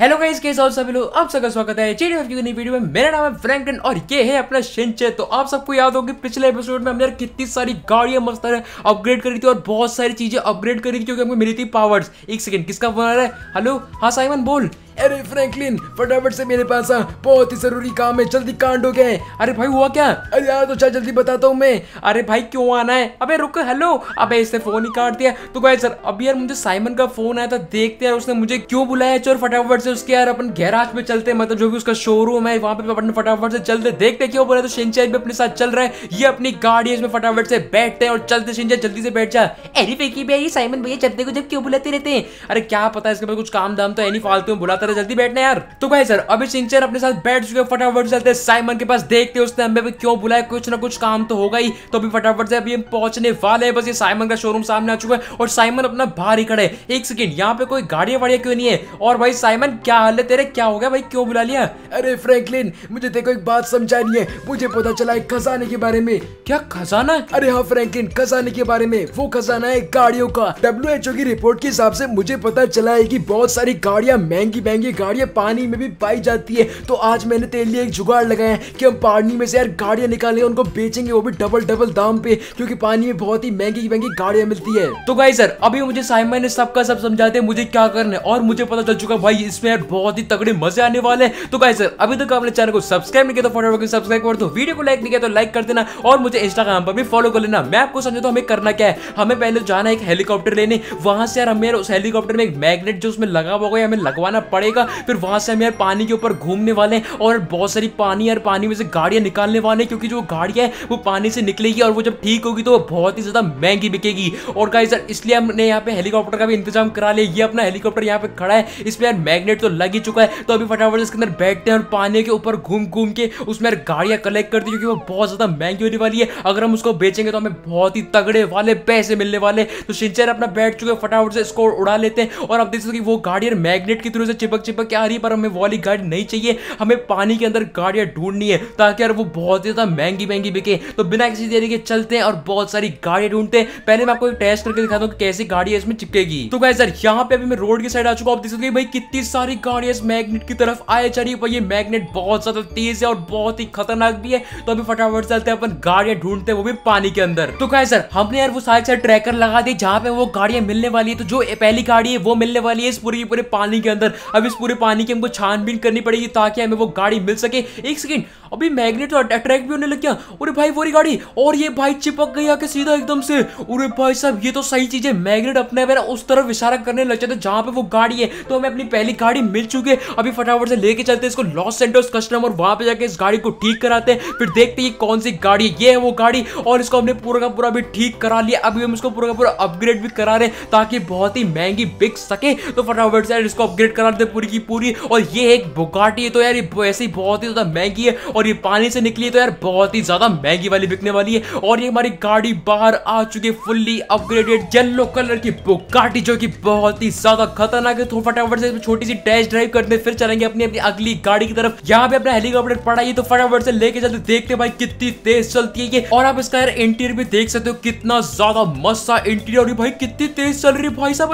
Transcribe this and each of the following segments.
Hello guys के साथ सभी लोग आप सबका स्वागत है चेडी की नई वीडियो में मेरा नाम है फ्रैंकलिन और ये है अपना शिंचे तो आप सबको याद होगी पिछले एपिसोड में हमने कितनी सारी गाड़ियां मस्त है अपग्रेड करी थी और बहुत सारी चीजें अपग्रेड करी थी क्योंकि हमको मिली थी पावर्स एक सेकंड किसका बना रहा है हेलो हाँ साइमन बोल अरे फ्रैंकलिन फटाफट से मेरे पास आ बहुत ही जरूरी काम है जल्दी कांड हो गए अरे भाई हुआ क्या अरे यार तो चल जल्दी बताता हूँ मैं अरे भाई क्यों आना है अबे रुक हेलो अबे इसने फोन ही काट दिया तो भाई सर अभी यार मुझे साइमन का फोन आया था देखते यार उसने मुझे क्यों बुलाया चोर फटाफट से उसके यार अपन गैराज पे चलते हैं मतलब जो भी उसका शोरूम है वहाँ पे अपन फटाफट से चलते देखते क्यों बोला तो सिंचाई भी अपने साथ चल रहा है ये अपनी गाड़ी है इसमें फटाफट से बैठते हैं और चलते सिंचाई जल्दी से बैठ जा अरे फेकी भैया साइमन भैया चलते को जब क्यों बुलाते रहते हैं अरे क्या पता है इसके पास कुछ काम दाम तो है फालतू में बुलाता तरह जल्दी बैठना यार तो भाई सर अभी सिंचर अपने साथ बैठ चुके फटाफट चलते साइमन के पास देखते उसने हमें क्यों बुलाया कुछ ना कुछ काम तो होगा ही तो अभी फटाफट से अभी हम पहुंचने वाले हैं बस ये साइमन का शोरूम सामने आ चुका है और साइमन अपना बाहर ही खड़े एक सेकेंड यहाँ पे कोई गाड़िया वाड़िया क्यों नहीं है और भाई साइमन क्या हाल है तेरे क्या हो गया भाई क्यों बुला लिया अरे फ्रेंकलिन मुझे देखो एक बात समझानी है मुझे पता चला है खजाने के बारे में क्या खजाना अरे हाँ फ्रेंकलिन खजाने के बारे में वो खजाना है गाड़ियों का डब्ल्यू की रिपोर्ट के हिसाब से मुझे पता चला है की बहुत सारी गाड़िया महंगी महंगी गाड़ियाँ पानी में भी पाई जाती है तो आज मैंने तेरे लिए एक जुगाड़ लगाया है कि हम पानी में से यार गाड़ियाँ निकाले उनको बेचेंगे वो भी डबल डबल दाम पे क्योंकि पानी में बहुत ही महंगी महंगी गाड़ियाँ मिलती है तो गाई सर अभी मुझे साइमन ने सबका सब समझाते मुझे क्या करना है और मुझे पता चल चुका भाई इसमें यार बहुत ही तगड़े मजे आने वाले हैं तो गाई सर अभी तक अपने आपने चैनल को सब्सक्राइब नहीं किया तो फटाफट सब्सक्राइब कर दो वीडियो को लाइक नहीं किया तो लाइक कर देना और मुझे इंस्टाग्राम पर भी फॉलो कर लेना मैं आपको समझाता हूँ हमें करना क्या है हमें पहले जाना है एक हेलीकॉप्टर लेने वहां से यार हमें उस हेलीकॉप्टर में एक मैग्नेट जो उसमें लगा हुआ हमें लगवाना पड़ेगा पड़ेगा फिर वहां से हम यार पानी के ऊपर घूमने वाले हैं और बहुत सारी पानी यार पानी में से गाड़ियां निकालने वाले हैं क्योंकि जो गाड़ियां हैं वो पानी से निकलेगी और वो जब ठीक होगी तो वो बहुत ही ज़्यादा महंगी बिकेगी और गाइस यार इसलिए हमने यहाँ पे हेलीकॉप्टर का भी इंतजाम करा लिया ये अपना हेलीकॉप्टर यहाँ पे खड़ा है इसमें यार मैग्नेट तो लग ही चुका है तो अभी फटाफट इसके अंदर बैठते हैं और पानी के ऊपर घूम घूम के उसमें यार गाड़ियाँ कलेक्ट करती क्योंकि वो बहुत ज़्यादा महंगी होने वाली है अगर हम उसको बेचेंगे तो हमें बहुत ही तगड़े वाले पैसे मिलने वाले तो सिंचर अपना बैठ चुके फटाफट से इसको उड़ा लेते हैं और आप देख सकते वो गाड़ी मैग्नेट की थ्रू से चिप चिपक चिपक के आ रही है पर हमें वाली गाड़ी नहीं चाहिए हमें पानी के अंदर गाड़ियाँ ढूंढनी है ताकि यार वो बहुत ही ज़्यादा महंगी महंगी बिके तो बिना किसी देरी के चलते हैं और बहुत सारी गाड़ियाँ ढूंढते हैं पहले मैं आपको टेस्ट करके दिखाता हूँ कैसी गाड़ी इसमें चिपकेगी तो गाय सर यहाँ पे अभी मैं रोड की साइड आ चुका हूँ आप देख सकते भाई कितनी सारी गाड़ियाँ मैगनेट की तरफ आए चल रही है ये मैग्नेट बहुत ज़्यादा तेज है और बहुत ही खतरनाक भी है तो अभी फटाफट चलते हैं अपन गाड़ियाँ ढूंढते हैं वो भी पानी के अंदर तो क्या सर हमने यार वो सारे सारे ट्रैकर लगा दी जहाँ पे वो गाड़ियाँ मिलने वाली है तो जो पहली गाड़ी है वो मिलने वाली है इस पूरी पूरे पानी के अंदर अब अब इस पूरे पानी की हमको छानबीन करनी पड़ेगी ताकि हमें वो गाड़ी मिल सके एक सेकेंड अभी मैग्नेट तो अट्रैक्ट भी होने लग गया अरे भाई वो गाड़ी और ये भाई चिपक गई आके सीधा एकदम से अरे भाई साहब ये तो सही चीज है मैग्नेट अपने मेरा उस तरफ इशारा करने लग जाता है जहाँ पे वो गाड़ी है तो हमें अपनी पहली गाड़ी मिल चुकी है अभी फटाफट से लेके चलते इसको लॉस सेंटर्स कस्टमर वहां पे जाके इस गाड़ी को ठीक कराते हैं फिर देखते हैं कौन सी गाड़ी है ये है वो गाड़ी और इसको हमने पूरा का पूरा भी ठीक करा लिया अभी हम इसको पूरा का पूरा अपग्रेड भी करा रहे हैं ताकि बहुत ही महंगी बिक सके तो फटाफट से इसको अपग्रेड करा दे है पूरी की पूरी और ये एक बुकाटी है तो यार ये वैसे ही बहुत ही ज़्यादा महंगी है और ये पानी से निकली है तो यार बहुत ही ज़्यादा महंगी वाली बिकने वाली है और ये हमारी गाड़ी बाहर आ चुकी है फुल्ली अपग्रेडेड येलो कलर की बुकाटी जो की बहुत ही ज़्यादा खतरनाक है तो फटाफट से छोटी सी टेस्ट ड्राइव करते फिर चलेंगे अपनी अपनी अगली गाड़ी की तरफ यहाँ पे अपना हेलीकॉप्टर पड़ा है तो फटाफट से लेके चलते देखते भाई कितनी तेज चलती है ये और आप इसका यार इंटीरियर भी देख सकते हो कितना ज्यादा मस्त इंटीरियर भाई कितनी तेज चल रही है भाई साहब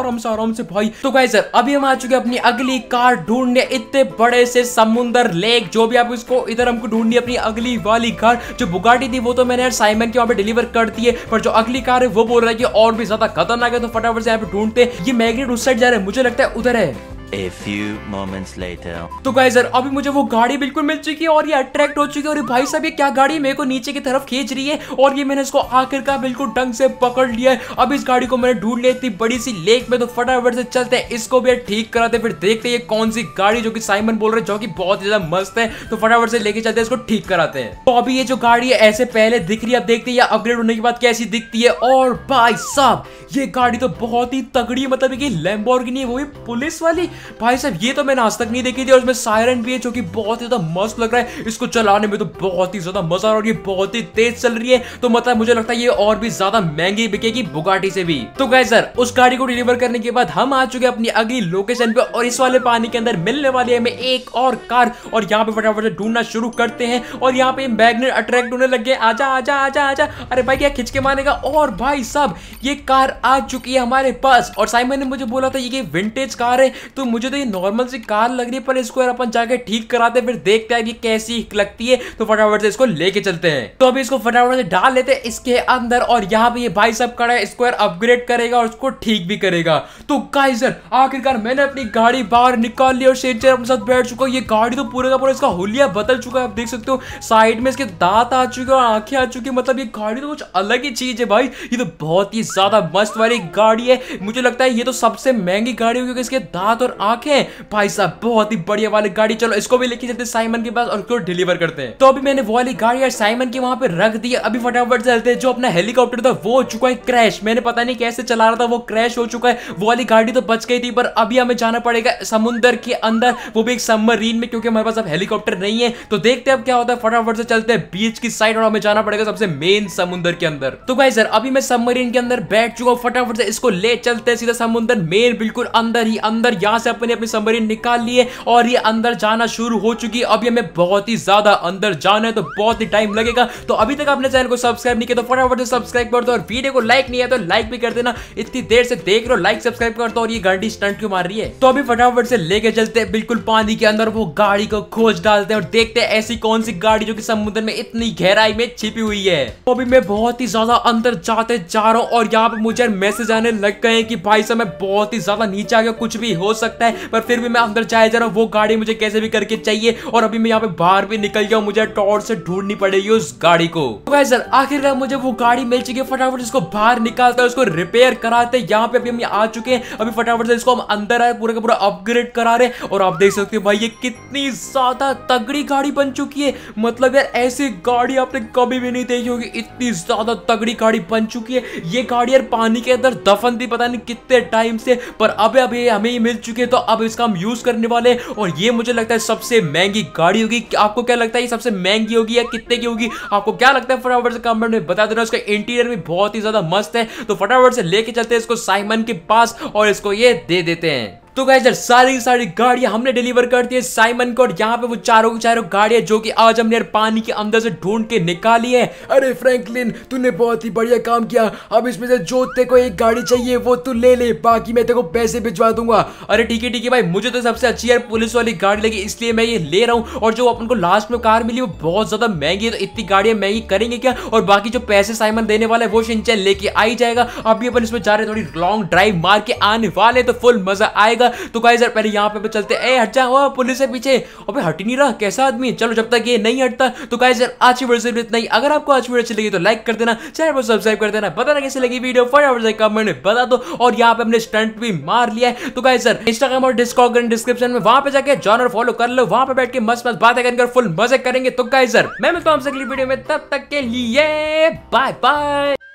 आराम से आराम से भाई तो भाई सर अभी हम आ चुके हैं अपनी अगली कार ढूंढने इतने बड़े से समुंदर लेक जो भी आप उसको इधर हमको ढूंढनी अपनी अगली वाली कार जो बुगाटी थी वो तो मैंने साइमन के वहां पे डिलीवर कर दी है पर जो अगली कार है वो बोल रहा है कि और भी ज्यादा खतरनाक है तो फटाफट से यहाँ पे ढूंढते ये मैग्नेट उस साइड जा रहे हैं मुझे लगता है उधर है A few moments later. तो गाइस यार अभी मुझे वो गाड़ी बिल्कुल मिल चुकी है और ये अट्रैक्ट हो चुकी है और भाई साहब ये क्या गाड़ी मेरे को नीचे की तरफ खींच रही है और ये मैंने इसको आखिर का बिल्कुल ढंग से पकड़ लिया है अब इस गाड़ी को मैंने ढूंढ लिया इतनी बड़ी सी लेक में तो फटाफट से चलते हैं इसको भी ठीक कराते फिर देखते हैं कौन सी गाड़ी जो कि साइमन बोल रहे जो कि बहुत ज्यादा मस्त है तो फटाफट से लेके चलते हैं इसको ठीक कराते हैं तो अभी ये जो गाड़ी है ऐसे पहले दिख रही है अब देखते हैं अपग्रेड होने के बाद कैसी दिखती है और भाई साहब ये गाड़ी तो बहुत ही तगड़ी मतलब लैम्बोर्गिनी वो भी पुलिस वाली भाई साहब ये तो मैंने आज तक नहीं देखी थी और इसमें सायरन भी है जो कि बहुत ही ज्यादा मस्त लग रहा है इसको चलाने में तो बहुत ही ज्यादा मजा और ये बहुत ही तेज चल रही है तो मतलब मुझे लगता है ये और भी ज्यादा महंगी बिकेगी बुगाटी से भी तो गाय सर उस गाड़ी को डिलीवर करने के बाद हम आ चुके अपनी अगली लोकेशन पे और इस वाले पानी के अंदर मिलने वाली है हमें एक और कार और यहाँ पे फटाफट ढूंढना शुरू करते हैं और यहाँ पे मैग्नेट अट्रैक्ट होने लग गए आजा आजा आजा आजा अरे भाई क्या खिंचके के मारेगा और भाई साहब ये कार आ चुकी है हमारे पास और साइमन ने मुझे बोला था ये विंटेज कार है तो मुझे तो ये नॉर्मल सी कार लग रही है पर इसको यार अपन जाके ठीक कराते हैं फिर देखते हैं ये कैसी लगती है तो फटाफट से इसको लेके चलते हैं तो अभी इसको फटाफट से डाल लेते हैं इसके अंदर और यहाँ पे ये भाई साहब खड़ा है इसको यार अपग्रेड करेगा और उसको ठीक भी करेगा तो गाइजर आखिरकार मैंने अपनी गाड़ी बाहर निकाल ली और शेरचर अपने साथ बैठ चुका ये गाड़ी तो पूरे का पूरा इसका होलिया बदल चुका है आप देख सकते हो साइड में इसके दांत आ चुके और आंखें आ चुकी मतलब ये गाड़ी तो कुछ अलग ही चीज है भाई ये तो बहुत ही ज्यादा मस्त वाली गाड़ी है मुझे लगता है ये तो सबसे महंगी गाड़ी होगी क्योंकि इसके दांत और आंखें भाई साहब बहुत ही बढ़िया वाली गाड़ी चलो इसको भी लेके चलते साइमन के पास और उसको डिलीवर करते हैं तो अभी मैंने वो वाली गाड़ी यार साइमन के वहां पे रख दी अभी फटाफट चलते जो अपना हेलीकॉप्टर था वो हो चुका है क्रैश मैंने पता नहीं कैसे चला रहा था वो क्रैश हो चुका है वो वाली गाड़ी तो बच गई थी पर अभी हमें जाना पड़ेगा समुद्र के अंदर वो भी एक सबमरीन में क्योंकि हमारे पास अब हेलीकॉप्टर नहीं है तो देखते अब क्या होता है फटाफट से चलते हैं बीच की साइड और हमें जाना पड़ेगा सबसे मेन समुद्र के अंदर तो भाई सर अभी मैं सबमरीन के अंदर बैठ चुका हूँ फटाफट से इसको ले चलते हैं सीधा समुद्र मेन बिल्कुल अंदर ही अंदर यहाँ से अपनी अपनी सबमरीन निकाल लिए और ये अंदर जाना शुरू हो चुकी है अब ये हमें बहुत ही ज्यादा अंदर जाना है तो बहुत ही टाइम लगेगा तो अभी तक आपने चैनल को सब्सक्राइब नहीं किया तो फटाफट से सब्सक्राइब कर दो और वीडियो को लाइक नहीं है तो लाइक भी कर देना इतनी देर से देख रहे हो लाइक सब्सक्राइब कर दो और ये गाड़ी स्टंट क्यों मार रही है तो अभी फटाफट से लेके चलते हैं बिल्कुल पानी के अंदर वो गाड़ी को खोज डालते हैं और देखते हैं ऐसी कौन सी गाड़ी जो कि समुद्र में इतनी गहराई में छिपी हुई है तो अभी मैं बहुत ही ज्यादा अंदर जाते जा रहा हूँ और यहाँ पे मुझे मैसेज आने लग गए कि भाई साहब मैं बहुत ही ज्यादा नीचे आ गया कुछ भी हो सकता सकता है पर फिर भी मैं अंदर चाहे जा रहा हूँ वो गाड़ी मुझे कैसे भी करके चाहिए और अभी मैं यहाँ पे बाहर भी निकल गया मुझे टॉर्च से ढूंढनी पड़ेगी उस गाड़ी को तो सर आखिर मुझे वो गाड़ी मिल चुकी है फटाफट इसको बाहर निकालता है उसको रिपेयर कराते यहाँ पे अभी हम आ चुके हैं अभी फटाफट से इसको हम अंदर आए पूरा का पूरा अपग्रेड करा रहे और आप देख सकते हो भाई ये कितनी ज्यादा तगड़ी गाड़ी बन चुकी है मतलब यार ऐसी गाड़ी आपने कभी भी नहीं देखी होगी इतनी ज्यादा तगड़ी गाड़ी बन चुकी है ये गाड़ी यार पानी के अंदर दफन थी पता नहीं कितने टाइम से पर अब अभी हमें ये मिल चुकी चुकी है तो अब इसका हम यूज करने वाले और ये मुझे लगता है सबसे महंगी गाड़ी होगी आपको क्या लगता है ये सबसे महंगी होगी या कितने की होगी आपको क्या लगता है फटाफट से कमेंट में बता देना उसका इंटीरियर भी बहुत ही ज्यादा मस्त है तो फटाफट से लेके चलते हैं इसको साइमन के पास और इसको ये दे देते हैं तो गाइजर सारी की सारी गाड़ियां हमने डिलीवर कर दी है साइमन को और यहाँ पे वो चारों की चारों गाड़ियां जो कि आज हमने पानी के अंदर से ढूंढ के निकाली है अरे फ्रैंकलिन तूने बहुत ही बढ़िया काम किया अब इसमें से जो ते को एक गाड़ी चाहिए वो तू ले ले बाकी मैं तेरे को पैसे भिजवा दूंगा अरे ठीक है ठीक है भाई मुझे तो सबसे अच्छी यार पुलिस वाली गाड़ी लगी इसलिए मैं ये ले रहा हूँ और जो अपन को लास्ट में कार मिली वो बहुत ज्यादा महंगी है तो इतनी गाड़ियां महंगी करेंगे क्या और बाकी जो पैसे साइमन देने वाला है वो सिंचाई लेके आई जाएगा अभी अपन इसमें जा रहे थोड़ी लॉन्ग ड्राइव मार के आने वाले तो फुल मजा आएगा जाएगा तो गाइज यार पहले यहाँ पे चलते ए हट जा ओ पुलिस है पीछे अबे हट ही नहीं रहा कैसा आदमी चलो जब तक ये नहीं हटता तो गाइज यार आज की वीडियो से इतना ही अगर आपको आज वीडियो अच्छी लगी तो लाइक कर देना चैनल को सब्सक्राइब कर देना बताना कैसे लगी वीडियो फटाफट से कमेंट बता दो और यहाँ पे हमने स्टंट भी मार लिया है तो गाइज सर इंस्टाग्राम और डिस्कॉर्ड डिस्क्रिप्शन में वहाँ पे जाकर जॉनर फॉलो कर लो वहाँ पे बैठ के मस्त मस्त बातें कर फुल मजे करेंगे तो गाइज सर मैं मिलता हूँ आपसे अगली वीडियो में तब तक के लिए बाय बाय